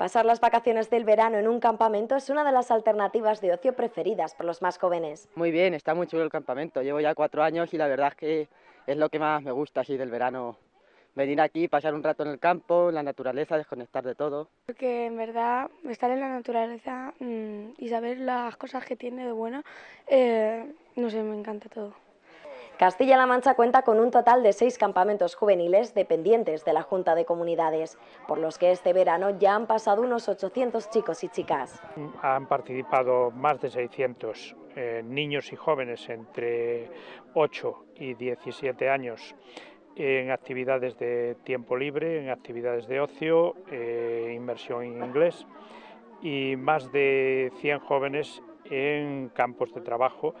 Pasar las vacaciones del verano en un campamento es una de las alternativas de ocio preferidas por los más jóvenes. Muy bien, está muy chulo el campamento. Llevo ya cuatro años y la verdad es que es lo que más me gusta así del verano. Venir aquí, pasar un rato en el campo, en la naturaleza, desconectar de todo. Porque en verdad estar en la naturaleza mm, y saber las cosas que tiene de bueno, eh, no sé, me encanta todo. Castilla-La Mancha cuenta con un total de seis campamentos juveniles dependientes de la Junta de Comunidades, por los que este verano ya han pasado unos 800 chicos y chicas. Han participado más de 600 eh, niños y jóvenes entre 8 y 17 años en actividades de tiempo libre, en actividades de ocio, eh, inversión en inglés y más de 100 jóvenes en campos de trabajo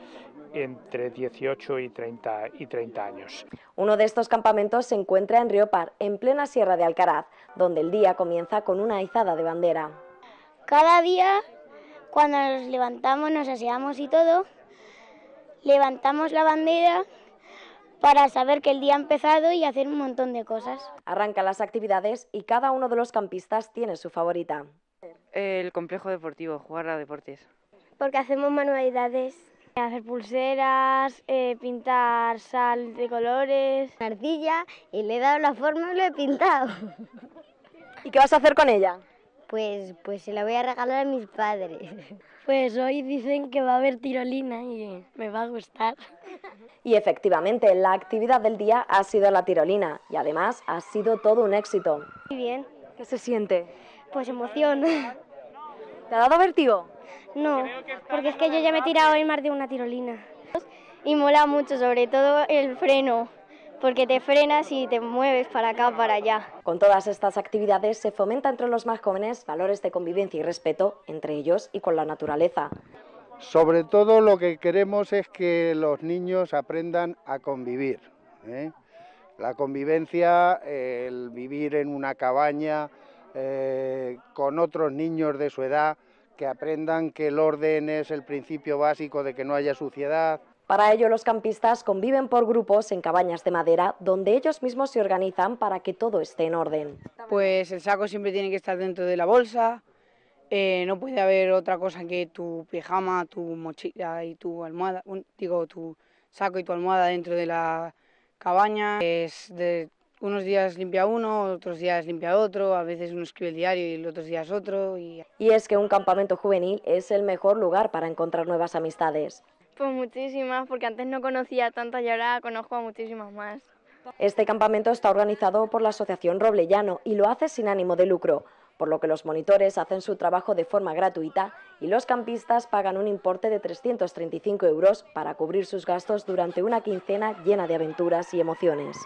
entre 18 y 30, y 30 años. Uno de estos campamentos se encuentra en Río Par, en plena Sierra de Alcaraz, donde el día comienza con una izada de bandera. Cada día, cuando nos levantamos, nos aseamos y todo, levantamos la bandera para saber que el día ha empezado y hacer un montón de cosas. Arranca las actividades y cada uno de los campistas tiene su favorita. El complejo deportivo, jugar a deportes. Porque hacemos manualidades. Hacer pulseras, eh, pintar sal de colores. arcilla y le he dado la forma y lo he pintado. ¿Y qué vas a hacer con ella? Pues, pues se la voy a regalar a mis padres. Pues hoy dicen que va a haber tirolina y me va a gustar. Y efectivamente, la actividad del día ha sido la tirolina y además ha sido todo un éxito. Muy bien. ¿Qué se siente? Pues emoción. ¿Te ha dado vertigo? No, porque es que yo ya me he tirado en más de una tirolina. Y mola mucho, sobre todo el freno, porque te frenas y te mueves para acá, para allá. Con todas estas actividades se fomenta entre los más jóvenes valores de convivencia y respeto entre ellos y con la naturaleza. Sobre todo lo que queremos es que los niños aprendan a convivir. ¿eh? La convivencia, el vivir en una cabaña eh, con otros niños de su edad, que aprendan que el orden es el principio básico de que no haya suciedad. Para ello, los campistas conviven por grupos en cabañas de madera, donde ellos mismos se organizan para que todo esté en orden. Pues el saco siempre tiene que estar dentro de la bolsa, eh, no puede haber otra cosa que tu pijama, tu mochila y tu almohada, digo, tu saco y tu almohada dentro de la cabaña. Es de unos días limpia uno, otros días limpia otro, a veces uno escribe el diario y otros días otro. Y... y es que un campamento juvenil es el mejor lugar para encontrar nuevas amistades. Pues muchísimas, porque antes no conocía tantas y ahora conozco a muchísimas más. Este campamento está organizado por la Asociación Roblellano y lo hace sin ánimo de lucro, por lo que los monitores hacen su trabajo de forma gratuita y los campistas pagan un importe de 335 euros para cubrir sus gastos durante una quincena llena de aventuras y emociones.